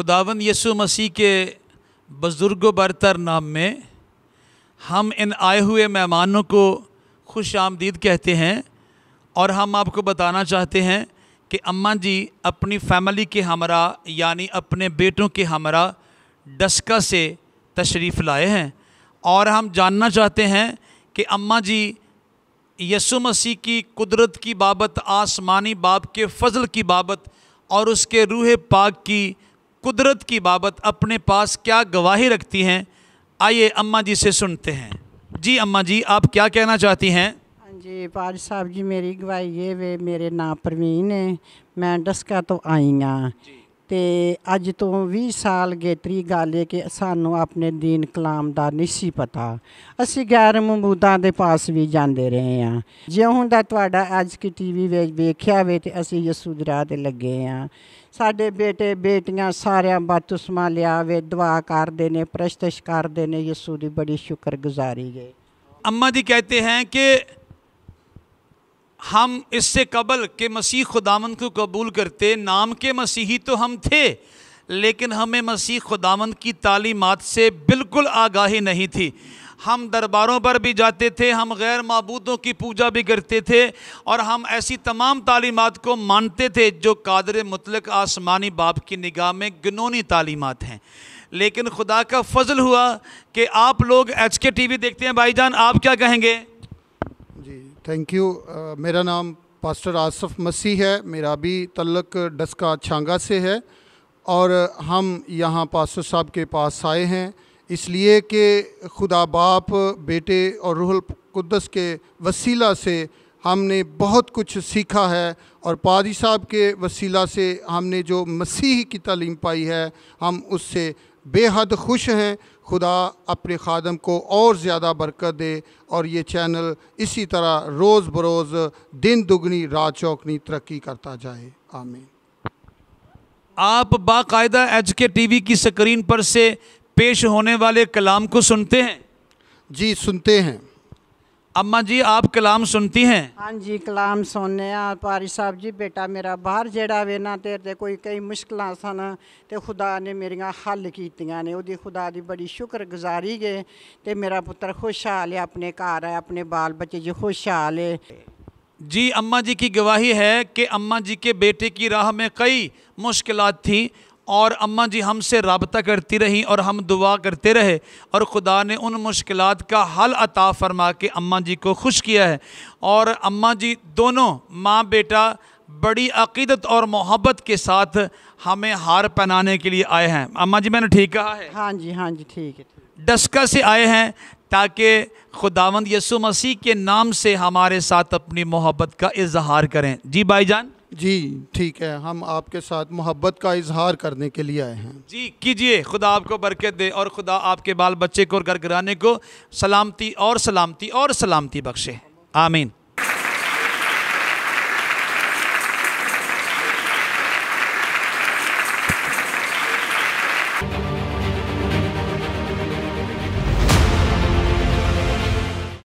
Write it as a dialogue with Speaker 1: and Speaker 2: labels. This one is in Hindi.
Speaker 1: खुदावन यसु मसीह के बुज़ुर्ग बरतर नाम में हम इन आए हुए मेहमानों को खुश आमदीद कहते हैं और हम आपको बताना चाहते हैं कि अम्मा जी अपनी फैमिली के हमरा यानी अपने बेटों के हमरा डस्का से तशरीफ़ लाए हैं और हम जानना चाहते हैं कि अम्मा जी यसु मसीह की कुदरत की बाबत आसमानी बाप के फजल की बाबत और उसके रूह पाक की कुदरत की बाबत अपने पास क्या गवाही रखती हैं आइए अम्मा जी से सुनते हैं जी अम्मा जी आप क्या कहना चाहती हैं
Speaker 2: हाँ जी पाज साहब जी मेरी गवाही ये वे मेरे नाम प्रवीन है मैं डस्का तो आई हाँ ਤੇ ਅੱਜ ਤੋਂ 20 ਸਾਲ ਗੇਤਰੀ ਤਰੀ ਗਾਲੇ ਕਿ ਸਾਨੂੰ ਆਪਣੇ دین ਕਲਾਮ ਦਾ ਨਹੀਂ ਸੀ ਪਤਾ ਅਸੀਂ ਗੈਰ ਮਮੂਦਾਂ ਦੇ ਪਾਸ ਵੀ ਜਾਂਦੇ ਰਹੇ ਆ ਜਿਉਂ ਹੁੰਦਾ ਤੁਹਾਡਾ ਅੱਜ ਕੀ ਟੀਵੀ ਵੇਖ ਵੇਖਿਆ ਵੇ ਤੇ ਅਸੀਂ ਯਿਸੂ ਦੇ ਤੇ ਲੱਗੇ ਆ ਸਾਡੇ ਬੇਟੇ ਬੇਟੀਆਂ ਸਾਰਿਆਂ ਬਤੁਸਮਾ ਲਿਆ ਵੇ ਦੁਆ ਕਰਦੇ ਨੇ ਪ੍ਰਸ਼ਤਿਸ਼ ਕਰਦੇ ਨੇ ਯਸੂ ਦੀ ਬੜੀ ਸ਼ੁਕਰਗੁਜ਼ਾਰੀ ਗਏ
Speaker 1: ਅੰਮਾ ਦੀ ਕਹਤੇ ਹੈ ਕਿ हम इससे कबल के मसीह खुदावन को कबूल करते नाम के मसीही तो हम थे लेकिन हमें मसीह खुदावंद की तालीमत से बिल्कुल आगाही नहीं थी हम दरबारों पर भी जाते थे हम गैर मबूदों की पूजा भी करते थे और हम ऐसी तमाम तालीमत को मानते थे जो कादर मुतल आसमानी बाप की निगाह में गनोनी तालीमत हैं लेकिन खुदा का फजल हुआ कि आप लोग एच के टी वी देखते हैं भाईजान आप क्या कहेंगे
Speaker 3: थैंक यू uh, मेरा नाम पास्टर आसफ मसीह है मेरा भी तल्लक डस्का छांगा से है और हम यहाँ पास्टर साहब के पास आए हैं इसलिए कि खुदा बाप बेटे और रूहल कुद्दस के वसीला से हमने बहुत कुछ सीखा है और पादी साहब के वसीला से हमने जो मसीह की तालीम पाई है हम उससे बेहद खुश हैं खुदा अपने खादम को और ज़्यादा बरकत दे और ये चैनल इसी तरह रोज़ बरोज़ दिन दुगनी रात चौकनी तरक्की करता जाए आमीन आप बाकायदा
Speaker 1: एच के टी वी की स्क्रीन पर से पेश होने वाले कलाम को सुनते हैं जी सुनते हैं अम्मा जी आप कलाम सुनती हैं
Speaker 2: हाँ जी कलाम सुनने पारी साहब जी बेटा मेरा बाहर जेड़ा वे ना ते ते कोई कई मुश्किल सन तो खुदा ने मेरिया हल कीतिया ने खुदा की बड़ी शुक्र गुजारी गए तो मेरा पुत्र खुशहाल है अपने घर है अपने बाल बच्चे जी खुशहाल है जी अम्मा
Speaker 1: जी की गवाही है कि अम्मा जी के बेटे की राह में कई मुश्किल थी और अम्मा जी हमसे रबता करती रहीं और हम दुआ करते रहे और खुदा ने उन मुश्किल का हल अता फरमा के अम्मा जी को खुश किया है और अम्मा जी दोनों माँ बेटा बड़ी अकीदत और मोहब्बत के साथ हमें हार पहनाने के लिए आए हैं अम्मा जी मैंने ठीक कहा है
Speaker 2: हाँ जी हाँ जी ठीक है
Speaker 1: डस्का से आए हैं ताकि खुदावंद यसु मसीह के नाम से हमारे साथ अपनी मोहब्बत का
Speaker 3: इजहार करें जी भाईजान जी ठीक है हम आपके साथ मोहब्बत का इजहार करने के लिए आए हैं
Speaker 1: जी कीजिए खुदा आपको बरकत दे और खुदा आपके बाल बच्चे को और घर घराने को सलामती और सलामती और सलामती बख्शे आमीन